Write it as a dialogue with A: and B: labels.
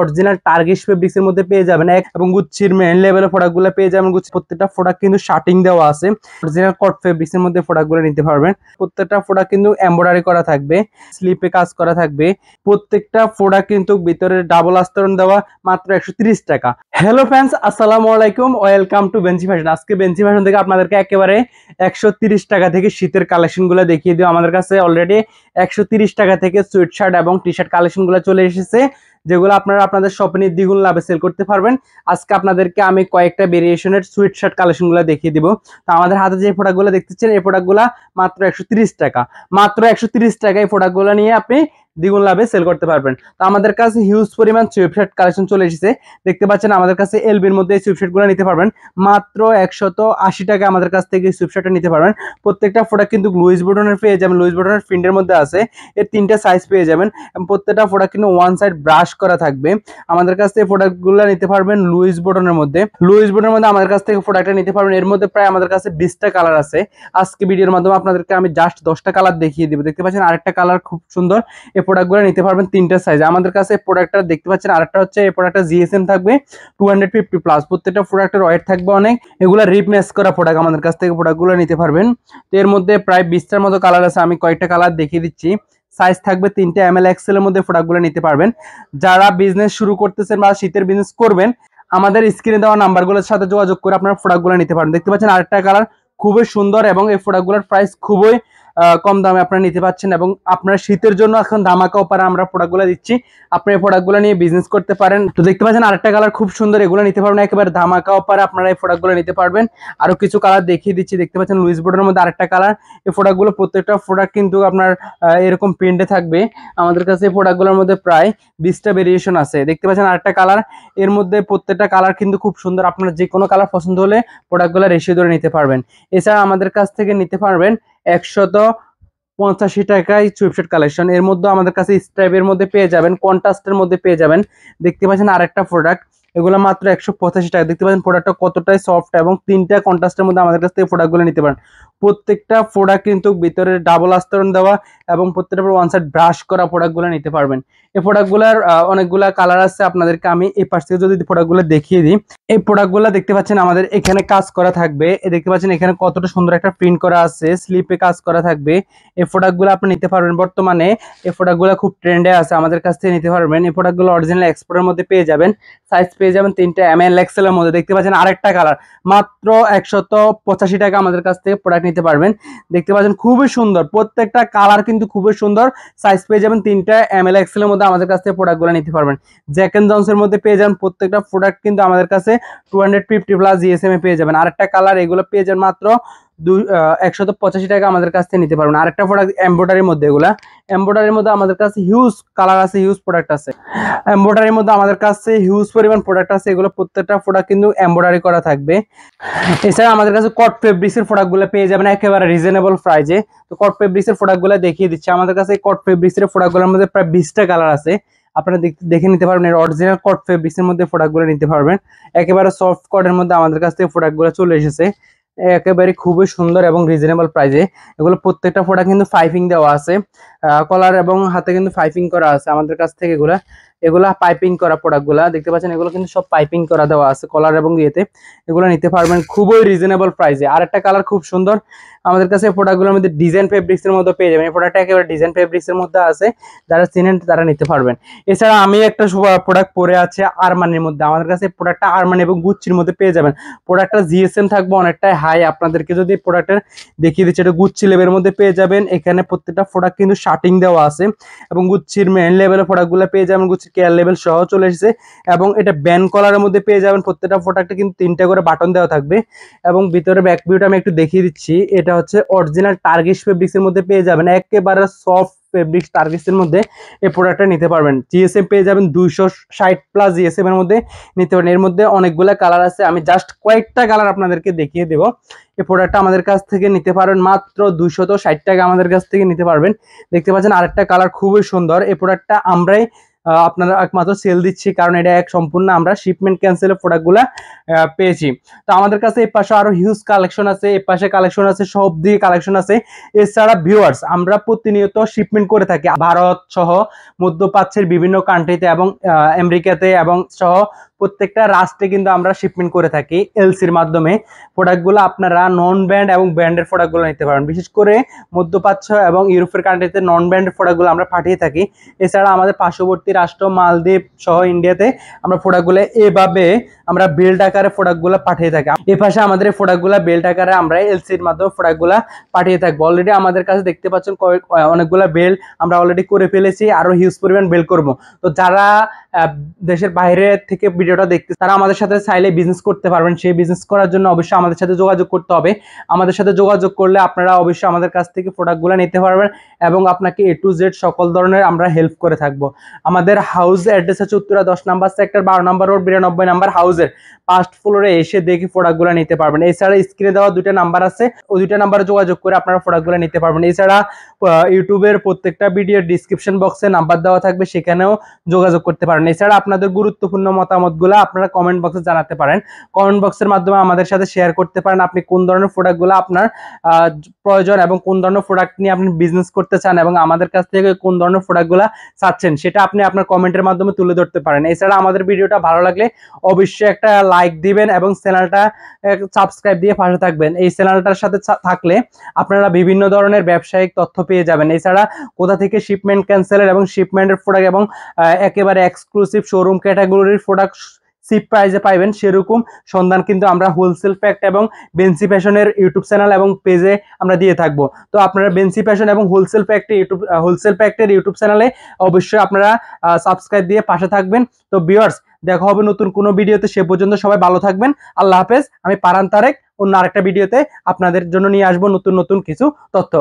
A: original fabrics এর মধ্যে পেয়ে যাবেন এবং গুচ্ছির মেন লেভেলের গুলো পেয়ে যাবেন গুচ্ছি প্রত্যেকটা প্রোডাক্ট কিন্তু শার্টিং দেওয়া আছে অরিজিনাল কট এর মধ্যে গুলো নিতে পারবেন প্রত্যেকটা প্রোডাক্ট কিন্তু এম্ব্রয়ডারি করা থাকবে স্লিপে কাজ করা থাকবে প্রত্যেকটা প্রোডাক্ট কিন্তু ভিতরে ডাবল আস্তরণ দেওয়া মাত্র একশো টাকা হ্যালো ফ্যান্স আসসালামু আলাইকুম ওয়েলকাম টু বেঞ্চি ফ্যাশন আজকে বেঞ্চি ফ্যাশন থেকে আপনাদেরকে একেবারে একশো টাকা থেকে শীতের কালেকশনগুলো দেখিয়ে দিও আমাদের কাছে অলরেডি একশো টাকা থেকে সুইট শার্ট এবং টি শার্ট কালেকশনগুলো চলে এসেছে যেগুলো আপনারা আপনাদের শপে দ্বিগুণ লাভে সেল করতে পারবেন আজকে আপনাদেরকে আমি কয়েকটা ভেরিয়েশনের সুইট শার্ট কালেকশনগুলো দেখিয়ে দিব তো আমাদের হাতে যে প্রোডাক্টগুলো দেখতেছেন এই প্রোডাক্টগুলো মাত্র একশো টাকা মাত্র একশো টাকা এই প্রোডাক্টগুলো নিয়ে আপনি দ্বিগুণ লাভে সেল করতে পারবেন তো আমাদের কাছে হিউজ পরিমাণ সুইপশেট কালেকশন চলে এসেছে দেখতে পাচ্ছেন আমাদের কাছে এলবির মধ্যে এই সুইপশার্টগুলো নিতে পারবেন মাত্র একশত আশি টাকা আমাদের কাছ থেকে সুইপশেটটা নিতে পারবেন প্রত্যেকটা প্রোডাক্ট কিন্তু লুইস বোর্ডনের পেয়ে যাবেন লুইস বোর্ডনের ফিন্ডের মধ্যে আছে এর তিনটা সাইজ পেয়ে যাবেন প্রত্যেকটা প্রোডাক্ট কিন্তু ওয়ান সাইড ব্রাশ করা থাকবে আমাদের কাছ থেকে প্রোডাক্টগুলো নিতে পারবেন লুইস বটনের মধ্যে লুইস বোর্ডের মধ্যে আমাদের কাছ থেকে প্রোডাক্টটা নিতে পারবেন এর মধ্যে প্রায় আমাদের কাছে বিশটা কালার আছে আজকে ভিডিওর মাধ্যমে আপনাদেরকে আমি জাস্ট দশটা কালার দেখিয়ে দেবো দেখতে পাচ্ছেন আরেকটা কালার খুব সুন্দর প্রোডাক্টগুলো নিতে পারবেন তিনটা সাইজ আমাদের কাছে প্রোডাক্টটা দেখতে পাচ্ছেন আরেকটা হচ্ছে এই প্রোডাক্টটা জিএসএম থাকবে টু প্লাস প্রত্যেকটা প্রোডাক্টের ওয়েট থাকবে অনেক এগুলো রিপ্লেস করা প্রোডাক্ট আমাদের কাছ থেকে প্রোডাক্টগুলো নিতে পারবেন তো এর মধ্যে প্রায় বিশটার মতো কালার আছে আমি কয়েকটা কালার দেখিয়ে দিচ্ছি সাইজ থাকবে তিনটে এম এল এক্সেলের মধ্যে প্রোডাক্টগুলো নিতে পারবেন যারা বিজনেস শুরু করতেছেন বা শীতের বিজনেস করবেন আমাদের স্ক্রিনে দেওয়া নাম্বারগুলোর সাথে যোগাযোগ করে আপনার প্রোডাক্টগুলো নিতে পারবেন দেখতে পাচ্ছেন আরেকটা কালার খুবই সুন্দর এবং এই প্রোডাক্টগুলোর প্রাইস খুবই কম দামে আপনারা নিতে পাচ্ছেন এবং আপনার শীতের জন্য এখন ধামাকা ওপারে আমরা প্রোডাক্টগুলো দিচ্ছি আপনি এই প্রোডাক্টগুলো নিয়ে বিজনেস করতে পারেন তো দেখতে পাচ্ছেন আরেকটা কালার খুব সুন্দর এগুলো নিতে পারবেন একেবারে ধামাকা ওপারে আপনারা এই প্রোডাক্টগুলো নিতে পারবেন আরও কিছু কালার দেখিয়ে দিচ্ছি দেখতে পাচ্ছেন লুইস বোর্ডের মধ্যে আরেকটা কালার এই প্রোডাক্টগুলো প্রত্যেকটা প্রোডাক্ট কিন্তু আপনার এরকম প্রিন্টে থাকবে আমাদের কাছে এই প্রোডাক্টগুলোর মধ্যে প্রায় বিশটা ভেরিয়েশন আছে দেখতে পাচ্ছেন আরেকটা কালার এর মধ্যে প্রত্যেকটা কালার কিন্তু খুব সুন্দর আপনার যে কোনো কালার পছন্দ হলে প্রোডাক্টগুলো রেশিও ধরে নিতে পারবেন এছাড়া আমাদের কাছ থেকে নিতে পারবেন একশত পঞ্চাশি টাকায় সুইপশেড কালেকশন এর মধ্যে আমাদের কাছে স্ট্রাইপের মধ্যে পেয়ে যাবেন কন্ট্রাস্টের মধ্যে পেয়ে যাবেন দেখতে পাচ্ছেন আরেকটা প্রোডাক্ট এগুলো মাত্র একশো পঁচাশি টাকা দেখতে পাচ্ছেন প্রোডাক্টটা কতটাই সফট এবং তিনটা কন্ট্রাস্টের মধ্যে আমাদের কাছ থেকে প্রোডাক্টগুলো নিতে পারেন প্রত্যেকটা প্রোডাক্ট কিন্তু ভিতরে ডাবল আস্তরণ দেওয়া এবং প্রত্যেকটা ওয়ান সাইড ব্রাশ করা প্রোডাক্টগুলো নিতে পারবেন এই প্রোডাক্টগুলোর অনেকগুলো কালার আছে আপনাদেরকে আমি এই পাশ থেকে যদি প্রোডাক্টগুলো দেখিয়ে দিই এই প্রোডাক্টগুলো দেখতে পাচ্ছেন আমাদের এখানে কাজ করা থাকবে দেখতে পাচ্ছেন এখানে কতটা সুন্দর একটা প্রিন্ট করা আছে স্লিপে কাজ করা থাকবে এই প্রোডাক্টগুলো আপনি নিতে পারবেন বর্তমানে এই প্রোডাক্টগুলো খুব ট্রেন্ডে আছে আমাদের কাছ থেকে নিতে পারবেন এই প্রোডাক্টগুলো অরিজিনাল এক্সপোর্টের মধ্যে পেয়ে যাবেন সাইজ পেয়ে যাবেন তিনটা এম এল এক্সেলের মধ্যে দেখতে পাচ্ছেন আরেকটা কালার মাত্র একশত পঁচাশি টাকা আমাদের কাছ থেকে প্রোডাক্ট নিতে পারবেন দেখতে পাচ্ছেন খুবই সুন্দর প্রত্যেকটা কালার কিন্তু খুবই সুন্দর সাইজ পেয়ে যাবেন তিনটা এম এল এক্সেলের মধ্যে আমাদের কাছ থেকে প্রোডাক্টগুলো নিতে পারবেন জ্যাক অ্যান্ড জনসের মধ্যে পেয়ে যাবেন প্রত্যেকটা প্রোডাক্ট কিন্তু আমাদের কাছে two hundred fifty plus GSM এ পেয়ে যাবেন আরেকটা কালার এগুলো পেয়ে যান মাত্র দুই একশত পঁচাশি টাকা আমাদের কাছ থেকে নিতে পারবেন আরেকটা প্রোডাক্ট এম্ব্রয়ডারির মধ্যে এগুলা এম্ব্রয়ডারির মধ্যে আমাদের কাছে হিউজ কালার আছে হিউজ প্রোডাক্ট আছে এম্ব্রয়ডারির মধ্যে আমাদের কাছে হিউজ পরিমাণ প্রোডাক্ট আছে এগুলো প্রত্যেকটা প্রোডাক্ট কিন্তু এম্ব্রয়ডারি করা থাকবে এছাড়া আমাদের কাছে কট ফেব্রিক্সের প্রোডাক্টগুলো পেয়ে যাবেন একেবারে রিজনেবল প্রাইজে তো কট ফেব্রিক্সের প্রোডাক্টগুলো দেখিয়ে দিচ্ছে আমাদের কাছে কট ফেব্রিক্সের প্রোডাক্টগুলোর মধ্যে প্রায় বিশটা কালার আছে আপনারা দেখে নিতে পারবেন এর অরিজিনাল কট ফেব্রিক্সের মধ্যে প্রোডাক্টগুলো নিতে পারবেন একেবারে সফট কটের মধ্যে আমাদের কাছ থেকে প্রোডাক্টগুলো চলে এসেছে একেবারে খুবই সুন্দর এবং রিজনেবল প্রাইসে এগুলো প্রত্যেকটা ফোটা কিন্তু ফাইফিং দেওয়া আছে কলার এবং হাতে কিন্তু ফাইফিং করা আছে আমাদের কাছ থেকে এগুলো এগুলা পাইপিং করা প্রোডাক্টগুলা দেখতে পাচ্ছেন এগুলো কিন্তু সব পাইপিং করা দেওয়া আছে কলার এবং ইয়েতে এগুলো নিতে পারবেন খুবই রিজনেবল প্রাইসে আর একটা কালার খুব সুন্দর আমাদের কাছে প্রোডাক্টগুলোর মধ্যে ডিজাইন ফেব্রিক্সের মধ্যে পেয়ে যাবেন এই প্রোডাক্টটা একেবারে ডিজাইন ফেব্রিক্সের মধ্যে আছে যারা চিনেন তারা নিতে পারবেন এছাড়া আমি একটা প্রোডাক্ট পরে আছে আরমানির মধ্যে আমাদের কাছে প্রোডাক্টটা আরমানি এবং গুচ্ছির মধ্যে পেয়ে যাবেন প্রোডাক্টটা জিএসএম থাকবে অনেকটাই হাই আপনাদেরকে যদি প্রোডাক্টের দেখিয়ে দিচ্ছে এটা গুচ্ছি লেভেলের মধ্যে পেয়ে যাবেন এখানে প্রত্যেকটা প্রোডাক্ট কিন্তু শার্টিং দেওয়া আছে এবং গুচ্ছির মেন লেভেলের প্রোডাক্টগুলো পেয়ে যাবেন গুচ্ছির কেয়ার লেভেল সহ চলে এসেছে এবং এটা ব্যান কলারের মধ্যে পেয়ে যাবেন প্রত্যেকটা প্রোডাক্টে কিন্তু তিনটা করে বাটন দেওয়া থাকবে এবং ভিতরে ব্যাক ভিউটা আমি একটু দেখিয়ে দিচ্ছি এটা হচ্ছে অরিজিনাল টার্গেস ফেব্রিক্সের মধ্যে পেয়ে যাবেন একেবারে সফট ফেব্রিক্স টার্গেসের মধ্যে এই প্রোডাক্টটা নিতে পারবেন জিএসএম পেয়ে যাবেন দুইশো ষাট প্লাস জিএসএম এর মধ্যে নিতে পারেন এর মধ্যে অনেকগুলো কালার আছে আমি জাস্ট কয়েকটা কালার আপনাদেরকে দেখিয়ে দেব এই প্রোডাক্টটা আমাদের কাছ থেকে নিতে পারবেন মাত্র দুইশত ষাট টাকা আমাদের কাছ থেকে নিতে পারবেন দেখতে পাচ্ছেন আরেকটা কালার খুবই সুন্দর এই প্রোডাক্টটা আমরাই আপনারা একমাত্র সেল দিচ্ছি কারণ এটা এক সম্পূর্ণ আমরা শিপমেন্ট ক্যান্সেলের প্রোডাক্টগুলো পেয়েছি তো আমাদের কাছে এর পাশে আরও হিউজ কালেকশন আছে এর পাশে কালেকশন আছে সব দিকে কালেকশন আছে এছাড়া ভিউয়ার্স আমরা প্রতিনিয়ত শিপমেন্ট করে থাকি ভারত সহ মধ্যপ্রাচ্যের বিভিন্ন কান্ট্রিতে এবং আমেরিকাতে এবং সহ প্রত্যেকটা রাষ্ট্রে কিন্তু আমরা শিপমেন্ট করে থাকি এলসির মাধ্যমে প্রোডাক্টগুলো আপনারা নন ব্র্যান্ড এবং ব্র্যান্ডের প্রোডাক্টগুলো নিতে পারেন বিশেষ করে মধ্যপ্রাচ্য এবং ইউরোপের কান্ট্রিতে নন ব্র্যান্ডের প্রোডাক্টগুলো আমরা পাঠিয়ে থাকি এছাড়া আমাদের পার্শ্ববর্তী রাষ্ট্র মালদ্বীপ সহ ইন্ডিয়াতে আমরা প্রোডাক্টগুলো এভাবে আমরা বেল্ট আকারে প্রোডাক্টগুলো পাঠিয়ে থাকি এ পাশে আমাদের এই প্রোডাক্টগুলো বেল্ট আকারে আমরা এলসির মাধ্যমে প্রোডাক্টগুলো পাঠিয়ে থাকবো অলরেডি আমাদের কাছে দেখতে পাচ্ছেন অনেকগুলো বেল্ট আমরা অলরেডি করে ফেলেছি আরও হিউজ পরিমাণ বেল্ট করব তো যারা দেশের বাইরে থেকে ভিডিওটা দেখতে তারা আমাদের সাথে চাইলে বিজনেস করতে পারবেন সেই বিজনেস করার জন্য অবশ্যই আমাদের সাথে যোগাযোগ করতে হবে আমাদের সাথে যোগাযোগ করলে আপনারা অবশ্যই আমাদের কাছ থেকে প্রোডাক্টগুলো নিতে পারবেন এবং আপনাকে এ টু জেড সকল ধরনের আমরা হেল্প করে থাকবো আমাদের হাউস অ্যাড্রেস আছে উত্তরা দশ নাম্বার সেক্টর বারো নাম্বার রোড বিরানব্বই নাম্বার হাউস হাউসের ফার্স্ট ফ্লোরে এসে দেখে প্রোডাক্টগুলো নিতে পারবেন এছাড়া স্ক্রিনে দেওয়া দুটা নাম্বার আছে ওই দুটা নাম্বারে যোগাযোগ করে আপনারা প্রোডাক্টগুলো নিতে পারবেন এছাড়া ইউটিউবের প্রত্যেকটা ভিডিওর ডিসক্রিপশন বক্সে নাম্বার দেওয়া থাকবে সেখানেও যোগাযোগ করতে পারেন এছাড়া আপনাদের গুরুত্বপূর্ণ মতামতগুলো আপনারা কমেন্ট বক্সে জানাতে পারেন কমেন্ট বক্সের মাধ্যমে আমাদের সাথে শেয়ার করতে পারেন আপনি কোন ধরনের প্রোডাক্টগুলো আপনার প্রয়োজন এবং কোন ধরনের প্রোডাক্ট নিয়ে আপনি বিজনেস করতে চান এবং আমাদের কাছ থেকে কোন ধরনের প্রোডাক্টগুলো চাচ্ছেন সেটা আপনি আপনার কমেন্টের মাধ্যমে তুলে ধরতে পারেন এছাড়া আমাদের ভিডিওটা ভালো লাগলে অবশ্যই একটা লাইক দিবেন এবং চ্যানেলটা সাবস্ক্রাইব দিয়ে পাশে থাকবেন এই চ্যানেলটার সাথে থাকলে আপনারা বিভিন্ন ধরনের ব্যবসায়িক তথ্য পেয়ে পেয়ে যাবেন এছাড়া কোথা থেকে শিপমেন্ট ক্যান্সেলের এবং শিপমেন্টের প্রোডাক্ট এবং একেবারে এক্সক্লুসিভ শোরুম ক্যাটাগরির প্রোডাক্ট সিপ প্রাইজে পাইবেন সেরকম সন্ধান কিন্তু আমরা হোলসেল প্যাক্ট এবং বেন্সি ফ্যাশনের ইউটিউব চ্যানেল এবং পেজে আমরা দিয়ে থাকব তো আপনারা বেন্সি ফ্যাশন এবং হোলসেল প্যাক্টের ইউটিউব হোলসেল প্যাক্টের ইউটিউব চ্যানেলে অবশ্যই আপনারা সাবস্ক্রাইব দিয়ে পাশে থাকবেন তো বিয়ার্স দেখা হবে নতুন কোনো ভিডিওতে সে পর্যন্ত সবাই ভালো থাকবেন আল্লাহ হাফেজ আমি পারান তারেক অন্য আরেকটা ভিডিওতে আপনাদের জন্য নিয়ে আসবো নতুন নতুন কিছু তথ্য